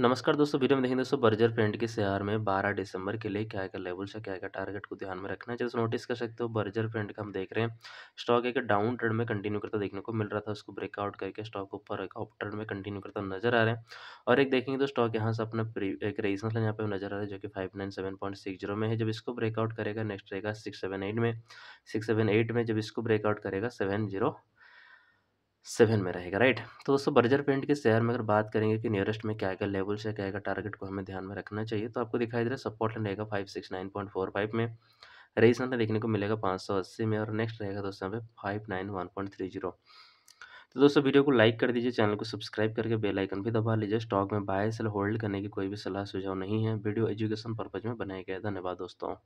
नमस्कार दोस्तों वीडियो में देखेंगे दोस्तों बर्जर पेंट के शेयर में 12 दिसंबर के लिए क्या क्या लेवल्स है क्या क्या टारगेट को ध्यान में रखना है जैसे नोटिस कर सकते हो बर्जर पेंट का हम देख रहे हैं स्टॉक एक डाउन ट्रेंड में कंटिन्यू करता देखने को मिल रहा था उसको ब्रेकआउट करके स्टॉक ऊपर एक अप ट्रेंड में कंटिन्यू करता नजर आ रहा है और एक देखेंगे तो स्टॉक यहाँ से अपना एक रेजिस्टेंस यहाँ पे नजर आ रहा है जो कि फाइव में है जब इसको ब्रेकआउट करेगा नेक्स्ट रहेगा सिक्स में सिक्स में जब इसको ब्रेकआउट करेगा सेवन सेवन में रहेगा राइट तो दोस्तों बर्जर पेंट के शेयर में अगर बात करेंगे कि नियरेस्ट में क्या क्या लेवल्स है क्या क्या टारगेट को हमें ध्यान में रखना चाहिए तो आपको दिखाई दे रहा है सपोर्ट रहेगा five six nine point four five में रेजिस्टेंस देखने को मिलेगा पाँच सौ अस्सी में और नेक्स्ट रहेगा दोस्तों यहाँ पे five nine one point three zero तो दोस्तों वीडियो को लाइक कर दीजिए चैनल को सब्सक्राइब करके बेल आइकन भी दबा लीजिए स्टॉक में बाय सेल होल्ड करने की कोई भी सलाह सुझाव नहीं है वीडियो एजुकेशन पर्पज़ में बनाया गया धन्यवाद दोस्तों